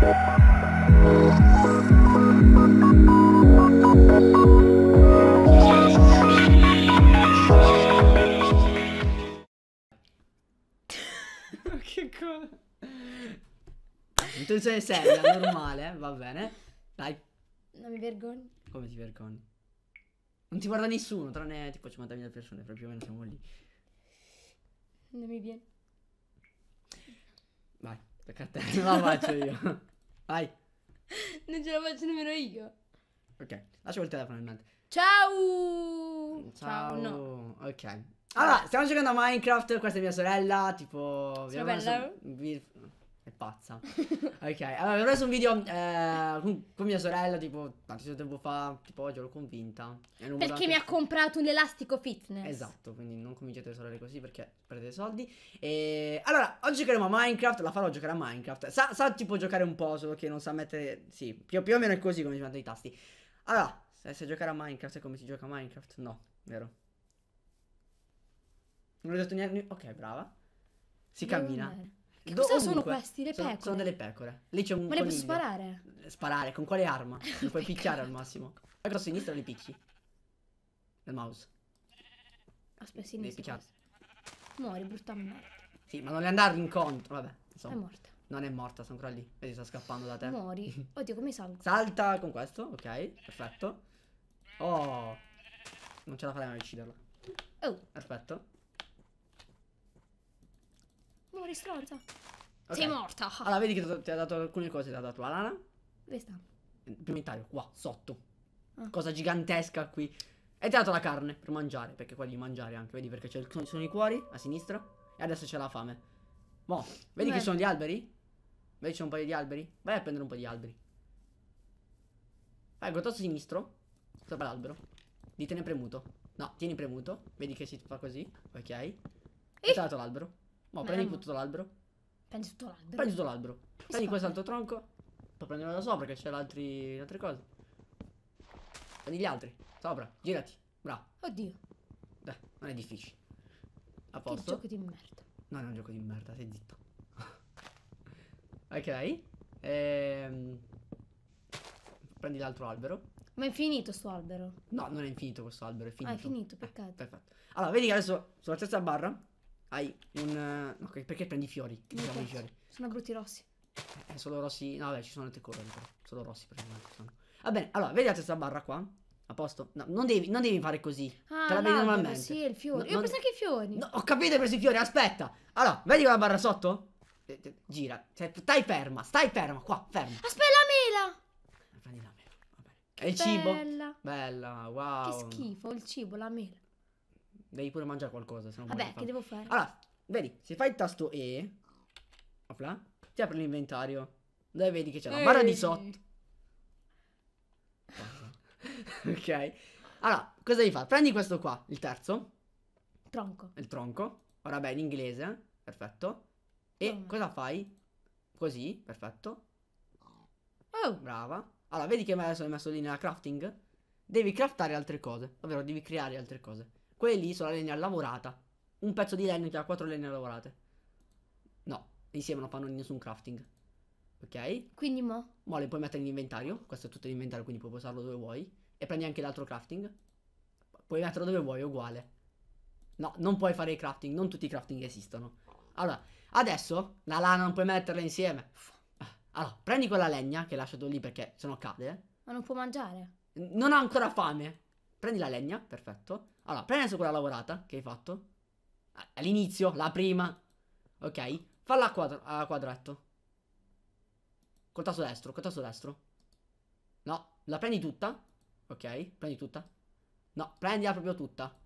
che cosa? Intenzione seria, normale, va bene. Dai. Non mi vergogno. Come ti vergogni? Non ti guarda nessuno, tranne tipo 50.000 persone, però più o meno siamo lì. Non mi viene. Vai, tocca a te, la faccio io. Vai. Non ce la faccio nemmeno io. Ok, lasciamo il telefono in mente. Ciao! Ciao. Ciao. No. Ok. Allora, stiamo giocando a Minecraft, questa è mia sorella, tipo... Sorella? Vi è pazza. ok, allora ho preso un video eh, con, con, mia sorella tipo tanto tempo fa, tipo oggi l'ho convinta. Perché mi ha comprato un elastico fitness. Esatto, quindi non cominciate a sorelle così perché perdete soldi. E allora, oggi giocheremo a Minecraft, la farò giocare a Minecraft. Sa, sa tipo giocare un po', solo che non sa mettere... Sì, più, più o meno è così come si mettono i tasti. Allora, se, se giocare a Minecraft è come si gioca a Minecraft? No, vero? Non ho detto niente. Ok, brava. Si cammina. Che cosa ovunque. sono questi? Le pecore? Sono, sono delle pecore. Lì c'è un Ma coniglio. le posso sparare? Sparare? Con quale arma? Le puoi picchiare al massimo. Ecco a sinistra le picchi. Nel mouse. Aspetta, sinistra. Muori, brutta merda. Sì, ma non è andare incontro, vabbè. Insomma. È morta. Non è morta, sono ancora lì. Vedi, sta scappando da te. Muori. Oddio, come salgo? Salta con questo, ok, perfetto. Oh. Non ce la faremo a ucciderla. Oh. Perfetto fuori stronza. Okay. Sei morta. Allora, vedi che ti ha dato alcune cose. Ti ha dato la lana. Dove sta? Primo qua, sotto. Ah. Cosa gigantesca qui. E ti ha dato la carne per mangiare. Perché qua devi mangiare anche. Vedi perché ci sono i cuori a sinistra. E adesso c'è la fame. Boh, vedi Beh. che sono gli alberi? Vedi c'è un paio di alberi? Vai a prendere un po' di alberi. Vai, grottazzo sinistro. Sopra l'albero. Ditene premuto. No, tieni premuto. Vedi che si fa così. Ok. E ti ha eh. dato l'albero. Ma prendi no. tutto l'albero. Prendi tutto l'albero. Prendi tutto l'albero. Che prendi quest'altro tronco. Poi prenderlo da sopra che c'è l'altri. altre cose. Prendi gli altri. Sopra. Girati. Bravo. Oddio. Beh, non è difficile. A posto. Che gioco di merda. No, non è un gioco di merda, sei zitto. ok. Ehm... Prendi l'altro albero. Ma è finito sto albero? No, non è infinito questo albero, è finito. Ah, è finito, peccato. Eh, perfetto. Allora, vedi che adesso sulla terza barra hai un... No, eh, perché prendi i fiori? Che diciamo i fiori? Sono brutti rossi. Eh, eh, solo rossi... No, vabbè, ci sono altre colori però. Solo rossi praticamente sono. Va bene, allora, vediate questa barra qua. A posto? No, non devi, non devi fare così. Ah, Te la vedi normalmente. Sì, il fiore. No, Io non... pensavo anche i fiori. No, ho capito, questi fiori, aspetta. Allora, vedi quella barra sotto? Eh, gira, cioè, stai ferma, stai ferma, qua, ferma. Aspetta la mela! Prendi la mela, va bene. E il cibo? Bella. Bella, wow. Che schifo, il cibo, la mela. Devi pure mangiare qualcosa, se no Vabbè, che devo fare? Allora, vedi, se fai il tasto E, opla, ti apri l'inventario. Dove vedi che c'è la barra di sotto. ok. Allora, cosa devi fare? Prendi questo qua, il terzo. Tronco. Il tronco. Ora beh, in inglese, perfetto. E Come? cosa fai? Così, perfetto. Oh. Brava. Allora, vedi che adesso hai messo lì nella crafting? Devi craftare altre cose, ovvero devi creare altre cose quelli sono la legna lavorata. Un pezzo di legno che ha quattro legna lavorate. No, insieme non fanno nessun crafting. Ok? Quindi mo? Mo le puoi mettere in inventario. Questo è tutto l'inventario, quindi puoi usarlo dove vuoi. E prendi anche l'altro crafting. Puoi metterlo dove vuoi, uguale. No, non puoi fare i crafting. Non tutti i crafting esistono. Allora, adesso la lana non puoi metterla insieme. Allora, prendi quella legna che hai lasciato lì perché sennò cade. Ma non può mangiare. Non ha ancora fame. Prendi la legna, perfetto. Allora, prendi su quella lavorata che hai fatto. All'inizio, la prima. Ok. Falla a, quadr a quadretto. Col tasto destro, col tasto destro. No, la prendi tutta. Ok, prendi tutta. No, prendila proprio tutta.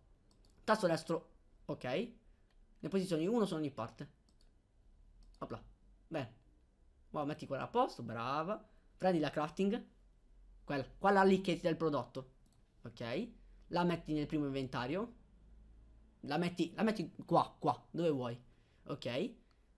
Tasto destro, ok. Le posizioni 1 sono ogni parte. Opla. Bene. Wow, metti quella a posto, brava. Prendi la crafting. Quella, quella lì che ti dà il prodotto. Ok la metti nel primo inventario, la metti, la metti qua, qua, dove vuoi, ok?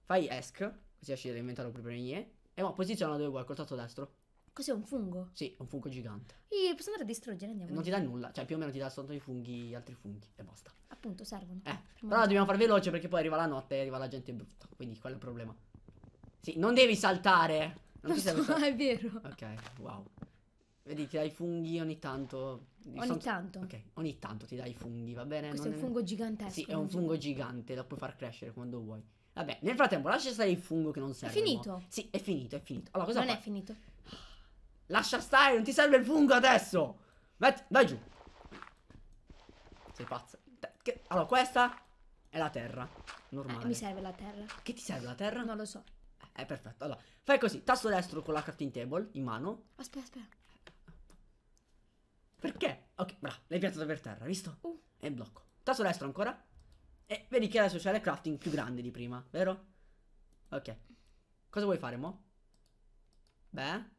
Fai ESC, così esci dall'inventario proprietà e mo posiziona dove vuoi, col tratto destro. Cos'è un fungo? Sì, un fungo gigante. E possiamo andare a distruggere, andiamo. Non ti dà nulla, cioè più o meno ti dà soltanto i funghi, altri funghi e basta. Appunto, servono. Eh, però la dobbiamo fare veloce perché poi arriva la notte e arriva la gente brutta, quindi qual è il problema. Sì, non devi saltare. Non Lo ti so, è vero. Ok, wow. Vedi, ti dai i funghi ogni tanto. Ogni sono... tanto? Ok, ogni tanto ti dai i funghi, va bene? Questo non è un fungo gigantesco. Sì, è un fungo gigante, da puoi far crescere quando vuoi. Vabbè, nel frattempo lascia stare il fungo che non serve. È finito? Mo. Sì, è finito, è finito. Allora, cosa Non fa? è finito. Lascia stare, non ti serve il fungo adesso! Metti, dai giù! Sei pazza. Che... Allora, questa è la terra. Normale. Eh, mi serve la terra. Che ti serve la terra? Non lo so. Eh, è perfetto. Allora, fai così, tasto destro con la crafting table in mano. Aspetta, aspetta. Perché? Ok, bravo, l'hai piazzata per terra, visto? Uh. Oh. E blocco. Tasto destro ancora. E vedi che adesso c'è il crafting più grande di prima, vero? Ok. Cosa vuoi fare, mo? Beh...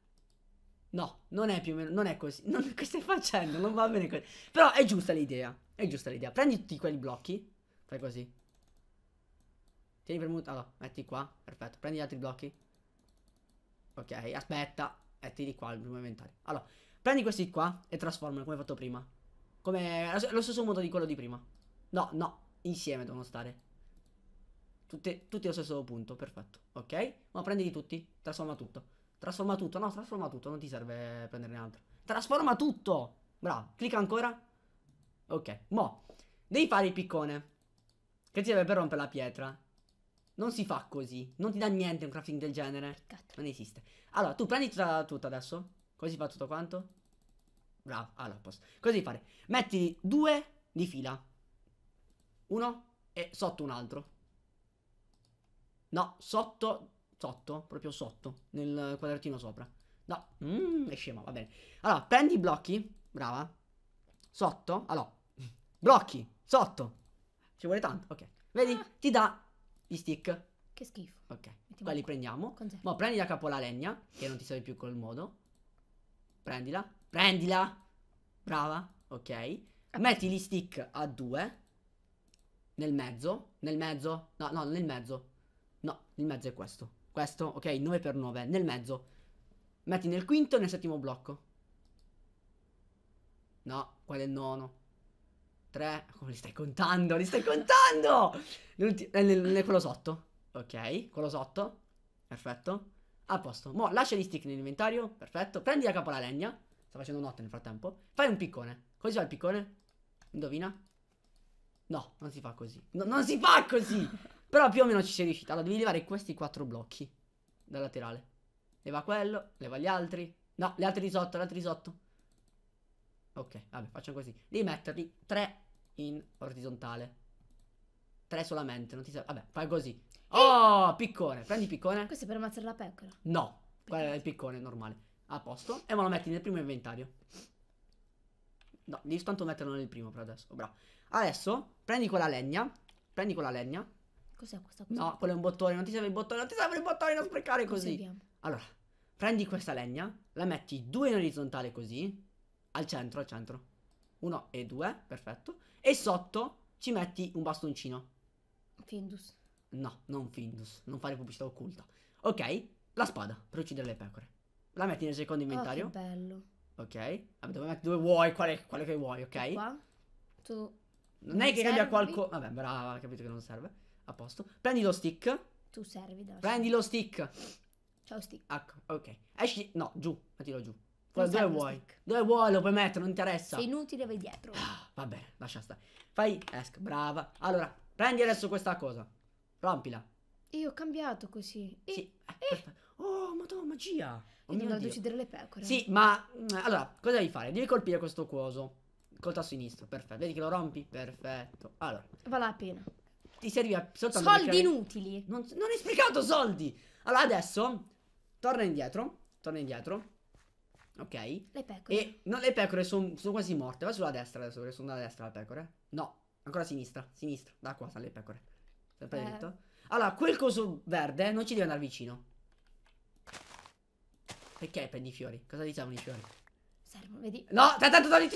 No, non è più o meno, non è così. Non, che stai facendo? Non va bene così. Però è giusta l'idea. È giusta l'idea. Prendi tutti quei blocchi. Fai così. Tieni premuto. Allora, metti qua. Perfetto. Prendi gli altri blocchi. Ok, aspetta. Metti di qua il primo inventario. Allora, Prendi questi qua e trasformali come ho fatto prima. Come lo stesso modo di quello di prima. No, no, insieme devono stare. Tutte, tutti allo stesso punto, perfetto. Ok? Ma prendili tutti, trasforma tutto. Trasforma tutto, no, trasforma tutto, non ti serve prenderne altro. Trasforma tutto! Bravo, clicca ancora. Ok, mo. Devi fare il piccone. Che ti serve per rompere la pietra. Non si fa così. Non ti dà niente un crafting del genere. Non esiste. Allora, tu prendi tutta, tutto adesso. Così fa tutto quanto. Bravo, allora posso. Cosa devi fare? Metti due di fila. Uno e sotto un altro. No, sotto, sotto, proprio sotto, nel quadratino sopra. No, mm, è scemo, va bene. Allora, prendi i blocchi, brava. Sotto, allora, blocchi, sotto. Ci vuole tanto, ok. Vedi, ah. ti dà gli stick. Che schifo. Ok, Mettiamo quelli prendiamo. Ma prendi da capo la legna, che non ti serve più col modo. Prendila. Prendila. Brava. Ok. Metti gli stick a due. Nel mezzo. Nel mezzo. No, no, nel mezzo. No, nel mezzo è questo. Questo, ok, 9 per 9. Nel mezzo. Metti nel quinto e nel settimo blocco. No, quello è il nono. 3. Ah, come li stai contando? Li stai contando! Eh, nel, quello sotto. Ok, quello sotto. Perfetto. A posto. Mo' lascia gli stick nell'inventario. Perfetto. Prendi la capola legna. Sta facendo notte nel frattempo. Fai un piccone. Come si fa il piccone? Indovina? No, non si fa così. No, non si fa così! Però più o meno ci sei riuscita. Allora, devi levare questi quattro blocchi dal laterale. Leva quello, leva gli altri. No, gli altri di sotto, gli altri di sotto. Ok, vabbè, facciamo così. Devi metterli tre in orizzontale. Tre solamente, non ti serve. Vabbè, fai così. Eh! Oh, piccone. Prendi piccone. Questo è per ammazzare la pecora. No, quello è il piccone normale a posto e me lo metti nel primo inventario. No, devi soltanto metterlo nel primo per adesso. Bravo. Adesso prendi quella legna. Prendi quella legna. Cos'è questa cosa? No, quello è un bottone, non ti serve il bottone, non ti serve il bottone, non sprecare così. Allora, prendi questa legna, la metti due in orizzontale così, al centro, al centro. Uno e due, perfetto. E sotto ci metti un bastoncino. Findus. No, non Findus, non fare pubblicità occulta. Ok, la spada per uccidere le pecore. La metti nel secondo inventario. Oh, che bello. Ok. Vabbè, dove, dove vuoi, quale, quale, che vuoi, ok? E qua. Tu. Non, non è che cambia qualcosa. Vabbè, brava, capito che non serve. A posto. Prendi lo stick. Tu servi da. Prendi lo stick. Ciao stick. Ecco, ok. Esci. No, giù. Mettilo giù. Quale, dove vuoi? Stick. Dove vuoi lo puoi mettere, non interessa. Sei inutile, vai dietro. Ah, va bene, lascia stare. Fai. Esco, brava. Allora, prendi adesso questa cosa. Rompila. Io ho cambiato così. E, sì, eh, Oh, madonna, magia! Oh Quindi andando a uccidere le pecore. Sì, ma mm, allora, cosa devi fare? Devi colpire questo coso. Col tasto sinistro, perfetto. Vedi che lo rompi? Perfetto. Allora. Vale la pena. Ti serviva soltanto Soldi creare... inutili. Non, non hai spiegato soldi. Allora, adesso torna indietro. Torna indietro. Ok. Le pecore. E no, le pecore sono son quasi morte. Vai sulla destra adesso, perché sono dalla destra le pecore. No, ancora a sinistra. Sinistra. Da qua stanno le pecore. Sempre eh. detto. Allora, quel coso verde non ci deve andare vicino. Perché prendi i fiori? Cosa diciamo i fiori? Servono, vedi. No, tanto togli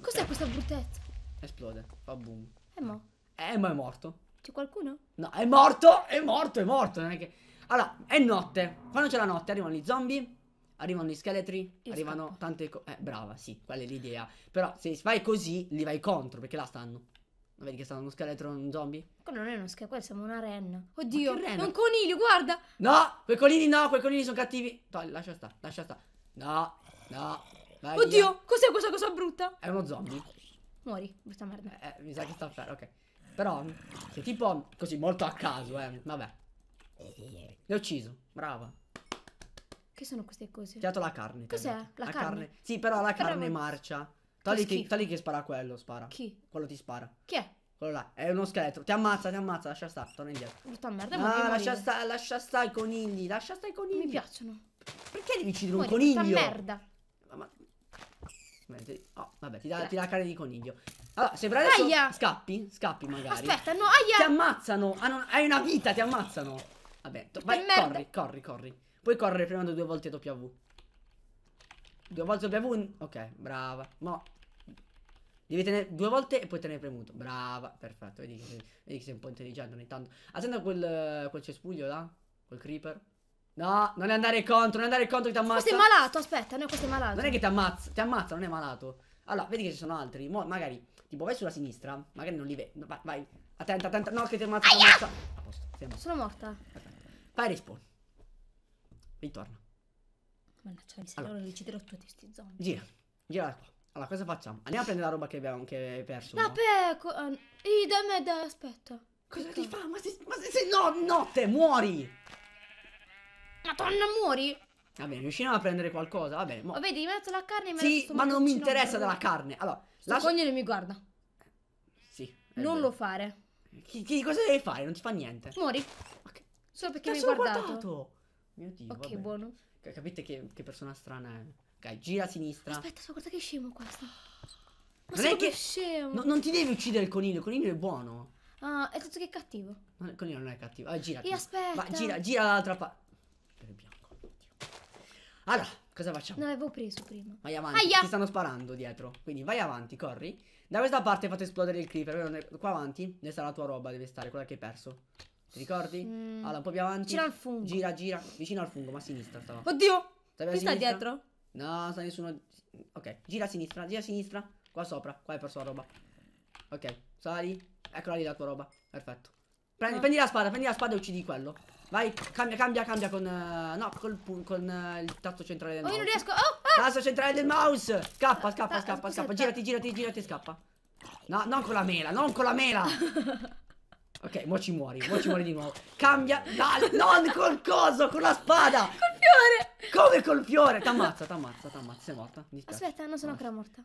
Cos'è questa bruttezza? Esplode, fa boom. Eh mo. Eh mo è morto. C'è qualcuno? No, è morto, è morto, è morto, non è che... Allora, è notte. Quando c'è la notte arrivano gli zombie, arrivano gli scheletri, Io arrivano scappo. tante cose... Eh, brava, sì, quella è l'idea. Però se fai così, li vai contro, perché là stanno. Vedi che sono uno scheletro, un zombie? Quello non è uno scheletro, quello una renna. Oddio, è un coniglio, guarda! No, quei conigli no, quei conigli sono cattivi. Togli, lascia sta, lascia sta. No, no, vai Oddio, via. cos'è questa cosa brutta? È uno zombie. Muori, brutta merda. Eh, mi sa che sta a ferro, ok. Però, sei tipo così, molto a caso, eh. Vabbè. L'ho ucciso, brava. Che sono queste cose? Ho tirato la carne. Cos'è? La, la carne. carne? Sì, però la carne marcia. Togli che, schifo. togli spara quello, spara. Chi? Quello ti spara. Chi è? Quello là, è uno scheletro. Ti ammazza, ti ammazza, lascia stare, torna indietro. Brutta merda, ma Ah, lascia stare, lascia stare i conigli, lascia stare i conigli. Mi piacciono. Perché devi uccidere un coniglio? brutta coniglio? merda. Ma- ma- Oh, vabbè, ti dà, ti dà la carne di coniglio. Allora, se per adesso Aia. scappi, scappi magari. Aspetta, no, aia! Ti ammazzano, ah, hai una vita, ti ammazzano. Vabbè, vai, corri, corri, corri. Puoi correre prima due volte W. Due volte abbiamo un... Ok, brava. Ma... Devi tenere due volte e poi tenere premuto. Brava, perfetto. Vedi che, vedi che sei un po' intelligente ogni tanto. Attenta quel, quel cespuglio là. Quel creeper. No, non è andare contro, non è andare contro che ti ammazza. Questo è malato, aspetta, no, questo è malato. Non è che ti ammazza, ti ammazza, non è malato. Allora, vedi che ci sono altri. Mo, magari, tipo, vai sulla sinistra. Magari non li vedi. vai, vai. Attenta, attenta. No, che ti ammazza, ti ammazza. A posto, siamo. Sono morta. Perfetto. Fai respawn. Ritorno. Mannaggia, mi sa allora. che ucciderò tutti questi zombie. Gira, gira qua. Allora, cosa facciamo? Andiamo a prendere la roba che abbiamo che hai perso. Ma no? peco. Uh, ehm, dai, aspetta. Cosa ecco. ti fa? Ma se, ma se, se no, notte, muori! Madonna, muori! Va bene, riusciamo a prendere qualcosa, va bene. Mo... Vabbè, devi mettere la carne e me Sì, ma non mi interessa della carne. Allora, Sto lascia... coglione mi guarda. Eh, sì. Non bene. lo fare. Chi, chi, cosa devi fare? Non ti fa niente. Muori. Okay. Solo perché mi hai guardato. guardato. Mio Dio, Ok, vabbè. buono. Capite che, che persona strana è? Ok, cioè, gira a sinistra. Aspetta, so, guarda che scemo questo. Ma non è che scemo. No, non ti devi uccidere il coniglio, il coniglio è buono. Ah, è tutto che è cattivo. No, il coniglio non è cattivo. Ah, gira. Io aspetta. Va, gira, gira dall'altra parte. Per bianco. Allora, cosa facciamo? Non l'avevo preso prima. Vai avanti. Aia. Ti stanno sparando dietro. Quindi vai avanti, corri. Da questa parte fate esplodere il creeper. Qua avanti. ne stare la tua roba, deve stare quella che hai perso. Ti ricordi? Mm. Allora, un po' più avanti. Gira al fungo. Gira, gira. Vicino al fungo, ma a sinistra stava. Oddio! Stavi Chi sta dietro? No, sta nessuno. Ok, gira a sinistra, gira a sinistra. Qua sopra, qua hai perso la roba. Ok, sali. Eccola lì la tua roba. Perfetto. Prendi, no. prendi la spada, prendi la spada e uccidi quello. Vai, cambia, cambia, cambia con... Uh, no, col, con uh, il tasto centrale del oh, mouse. Oh, io non riesco... Oh, ah! Tasto centrale del mouse! Scappa, scappa, ah, ah, scappa, scappa. Girati, girati, girati, scappa. No, non con la mela, non con la mela! Ok, mo ci muori, mo ci muori di nuovo. Cambia, dai, non col coso, con la spada! Col fiore! Come col fiore? T'ammazza, t'ammazza, t'ammazza, sei morta. Aspetta, non sono ancora morta.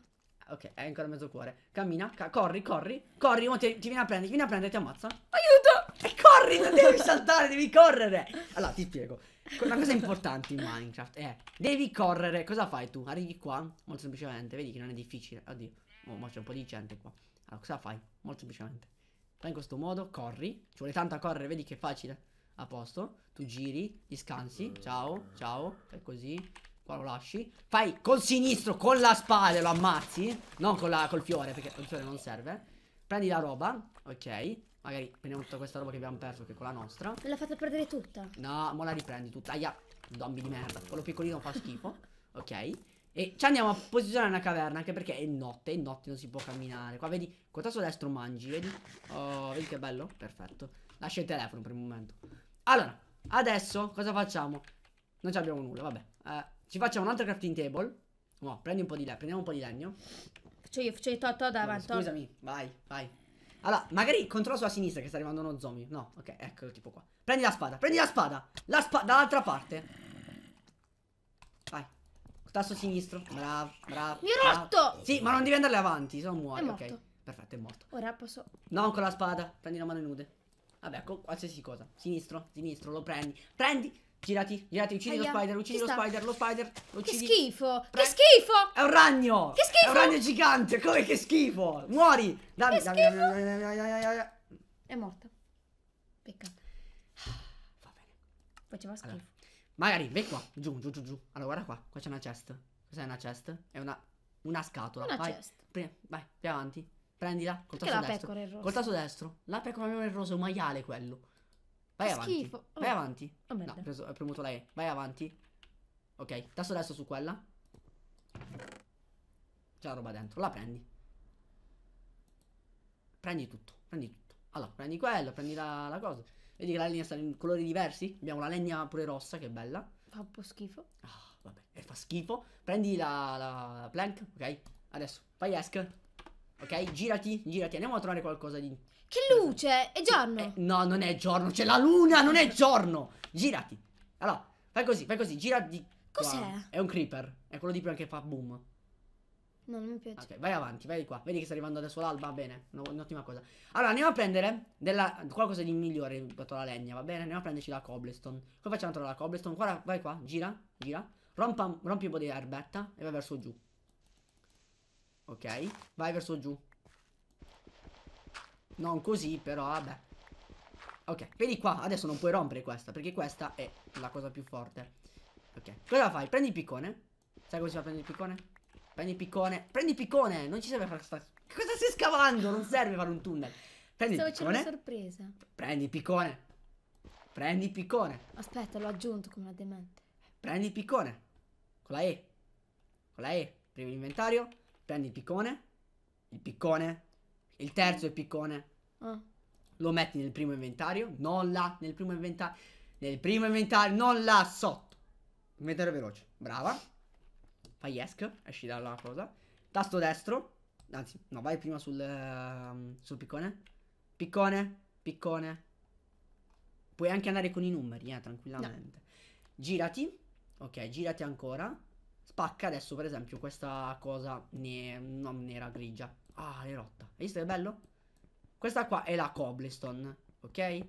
Ok, è ancora mezzo cuore. Cammina, ca corri, corri, corri, mo ti, ti viene a prendere, ti viene a prendere, ti ammazza. Aiuto! E corri, non devi saltare, devi correre! Allora, ti spiego. Una cosa importante in Minecraft è, devi correre, cosa fai tu? Arrivi qua, molto semplicemente, vedi che non è difficile, oddio. Oh, ma c'è un po' di gente qua. Allora, cosa fai? Molto semplicemente Fai in questo modo, corri. Ci vuole tanto a correre, vedi che è facile. A posto. Tu giri, descansi. Mm. Ciao, ciao. Fai così. Qua lo lasci. Fai col sinistro, con la spada lo ammazzi. Non la, col fiore, perché col fiore non serve. Prendi la roba. Ok. Magari prendiamo tutta questa roba che abbiamo perso, che è con la nostra. Me l'ha fatta perdere tutta. No, mo la riprendi tutta. Aia, zombie di merda. Quello piccolino fa schifo. Ok. E ci andiamo a posizionare una caverna, anche perché è notte, è notte non si può camminare. Qua vedi, col tasto destro mangi, vedi? Oh, vedi che bello? Perfetto. Lascia il telefono per il momento. Allora, adesso cosa facciamo? Non ci abbiamo nulla, vabbè. Eh, ci facciamo un altro crafting table. No, prendi un po' di legno, prendiamo un po' di legno. Faccio io, faccio io, to, davanti. No, scusami, vai, vai. Allora, magari controllo sulla sinistra che sta arrivando uno zombie. No, ok, eccolo tipo qua. Prendi la spada, prendi la spada. La spada dall'altra parte. Tasto sinistro. Bravo, bravo. Mi ho rotto! Sì, ma non devi andare avanti, se no muori. Ok. Perfetto, è morto. Ora posso. No, con la spada. Prendi la mano nude. Vabbè, con qualsiasi cosa. Sinistro, sinistro, lo prendi. Prendi. Girati, girati, uccidi Aia, lo spider, uccidi lo sta? spider, lo spider, lo uccidi. Che schifo, Pre che schifo! È un ragno! Che schifo! È un ragno gigante, come che schifo! Muori! Dammi, che dammi, schifo. dammi, dammi, dammi, dammi, dammi. È morta. Peccato. Va bene. Faceva schifo. Allora. Magari, vai qua, giù, giù, giù, giù. Allora, guarda qua, qua c'è una chest. Cos'è una chest? È una, una scatola. Una vai. chest. Pre- vai, vai avanti. Prendila col Perché tasto destro. Pecora è rosa? Col tasto destro. La pecora non è rosa, è un maiale quello. Vai Fa avanti. Schifo. Vai oh. avanti. Oh, no, preso, ho premuto la E. Vai avanti. Ok, tasto destro su quella. C'è la roba dentro, la prendi. Prendi tutto, prendi tutto. Allora, prendi quello, prendi la, la cosa. Vedi che la legna sta in colori diversi? Abbiamo la legna pure rossa, che è bella. Fa un po' schifo. Ah, oh, vabbè, e fa schifo. Prendi la, la, plank, ok? Adesso, fai ask. Ok, girati, girati, andiamo a trovare qualcosa di... Che luce! È giorno! Eh, no, non è giorno, c'è la luna, non è giorno! Girati. Allora, fai così, fai così, gira di... Cos'è? È un creeper, è quello di prima che fa boom. No, non mi piace. Ok, vai avanti, vai di qua. Vedi che sta arrivando adesso l'alba, va bene. No, un'ottima cosa. Allora, andiamo a prendere della, qualcosa di migliore rispetto alla legna, va bene? Andiamo a prenderci la cobblestone. Come facciamo a trovare la cobblestone? Guarda, vai qua, gira, gira. Rompa, rompi un po' di erbetta e vai verso giù. Ok, vai verso giù. Non così, però, vabbè. Ok, vedi qua, adesso non puoi rompere questa, perché questa è la cosa più forte. Ok, cosa fai? Prendi il piccone. Sai come si fa a prendere il piccone? Prendi piccone. Prendi piccone. Non ci serve fare sta... Cosa stai scavando? Non serve fare un tunnel. Prendi Stavo piccone. Stavo sorpresa. Prendi piccone. Prendi piccone. Aspetta, l'ho aggiunto come una demente. Prendi piccone. Con la E. Con la E. Primo l'inventario. Prendi il piccone. Il piccone. Il terzo è il piccone. Ah. Lo metti nel primo inventario. Non là. Nel primo inventario. Nel primo inventario. Non là sotto. Inventario veloce. Brava. Fai ESC, esci dalla cosa. Tasto destro. Anzi, no, vai prima sul, uh, sul piccone. Piccone, piccone. Puoi anche andare con i numeri, eh, tranquillamente. No. Girati. Ok, girati ancora. Spacca adesso, per esempio, questa cosa ne non nera, grigia. Ah, l'hai rotta. Hai visto che bello? Questa qua è la cobblestone, ok?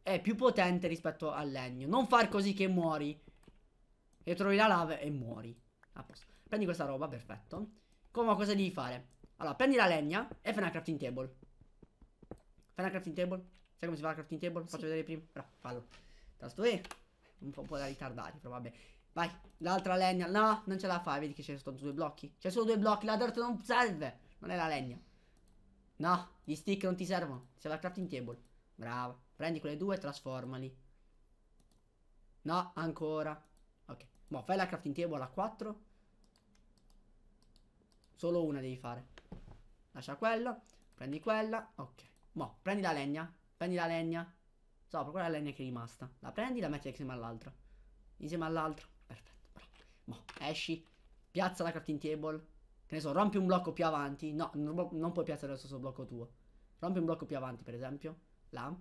È più potente rispetto al legno. Non far così che muori. E trovi la lava e muori. A posto. Prendi questa roba, perfetto. Come cosa devi fare? Allora, prendi la legna e fai una crafting table. Fai una crafting table? Sai come si fa la crafting table? Sì. Faccio vedere prima. Però, fallo. Tasto E. Un po', un po da ritardati, però vabbè. Vai, l'altra legna. No, non ce la fai. Vedi che c'è solo due blocchi. C'è solo due blocchi. La dirt non serve. Non è la legna. No, gli stick non ti servono. C'è la crafting table. Brava. Prendi quelle due e trasformali. No, ancora. Ok. Mo, fai la crafting table a 4. Solo una devi fare. Lascia quella. Prendi quella. Ok. Mo, prendi la legna. Prendi la legna. Sopra, quella legna che è rimasta. La prendi, la metti insieme all'altra. Insieme all'altra Perfetto, bravo. Mo, esci. Piazza la crafting table. Che ne so, rompi un blocco più avanti. No, non puoi piazzare lo stesso blocco tuo. Rompi un blocco più avanti, per esempio. Là.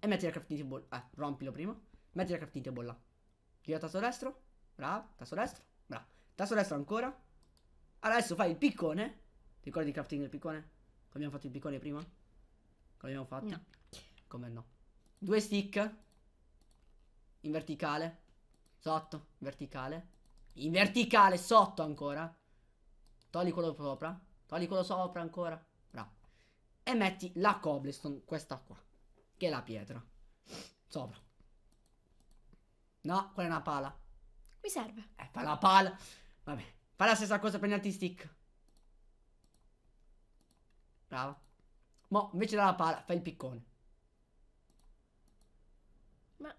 E metti la crafting table. Eh, rompilo prima. Metti la crafting table là. Gira tasto destro. Bravo. Tasto destro. Bravo. Tasto destro ancora adesso fai il piccone. Ti ricordi di crafting il piccone? Come abbiamo fatto il piccone prima? Come abbiamo fatto? No. Come no? Due stick. In verticale. Sotto. In verticale. In verticale, sotto ancora. Togli quello sopra. Togli quello sopra ancora. Bravo. E metti la cobblestone, questa qua. Che è la pietra. Sopra. No, quella è una pala. Mi serve. Eh, fa la pala. Vabbè. Fa la stessa cosa per gli anti-stick. Brava. Mo, invece della pala, fai il piccone. Ma,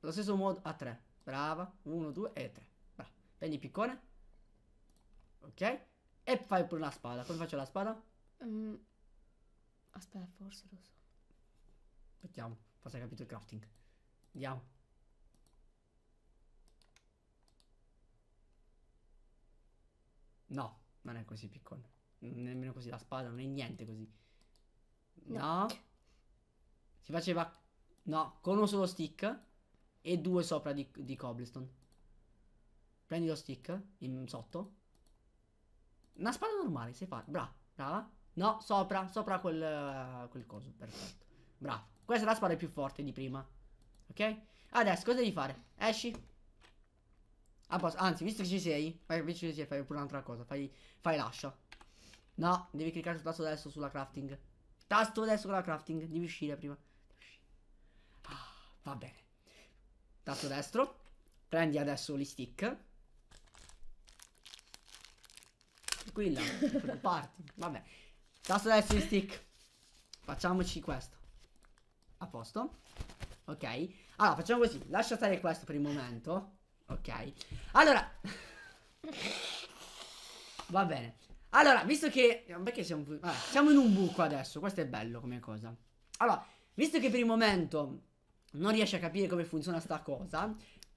lo stesso modo, a tre. Brava. Uno, due e tre. Brava. Prendi il piccone. Ok. E fai pure la spada. Come faccio la spada? Um, ehm, aspetta, forse lo so. Aspettiamo. Forse hai capito il crafting. Andiamo. No, non è così piccolo. Nemmeno così, la spada non è niente così. No. no. Si faceva... No, con uno solo stick e due sopra di, di cobblestone. Prendi lo stick in sotto. Una spada normale, sei fatta. Brava, brava. No, sopra, sopra quel, quel coso, perfetto. Bravo. Questa è la spada più forte di prima. Ok? Adesso cosa devi fare? Esci. A ah, posto, anzi, visto che ci sei, fai, visto che ci sei, fai pure un'altra cosa. Fai, fai lascia. No, devi cliccare sul tasto destro sulla crafting. Tasto destro sulla crafting. Devi uscire prima. Ah, va bene. Tasto destro. Prendi adesso gli stick. Tranquilla, parti, preoccuparti. Vabbè. Tasto destro gli stick. Facciamoci questo. A posto. Ok. Allora, facciamo così. Lascia stare questo per il momento. Ok. Allora... Va bene. Allora, visto che... Perché siamo... Vabbè, siamo in un buco adesso, questo è bello come cosa. Allora, visto che per il momento non riesce a capire come funziona sta cosa,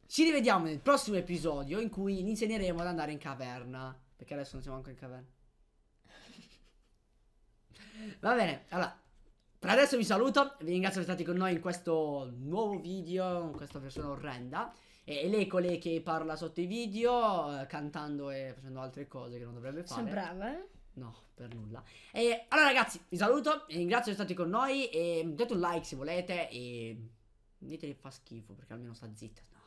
ci rivediamo nel prossimo episodio in cui gli insegneremo ad andare in caverna. Perché adesso non siamo ancora in caverna. Va bene, allora, per adesso vi saluto, vi ringrazio per essere stati con noi in questo nuovo video, in questa versione orrenda. E lei che parla sotto i video, eh, cantando e facendo altre cose che non dovrebbe fare. Sono brava, eh? No, per nulla. E allora, ragazzi, vi saluto. Vi ringrazio di essere stati con noi. E mettete un like se volete. E niente che fa schifo, perché almeno sta zitta.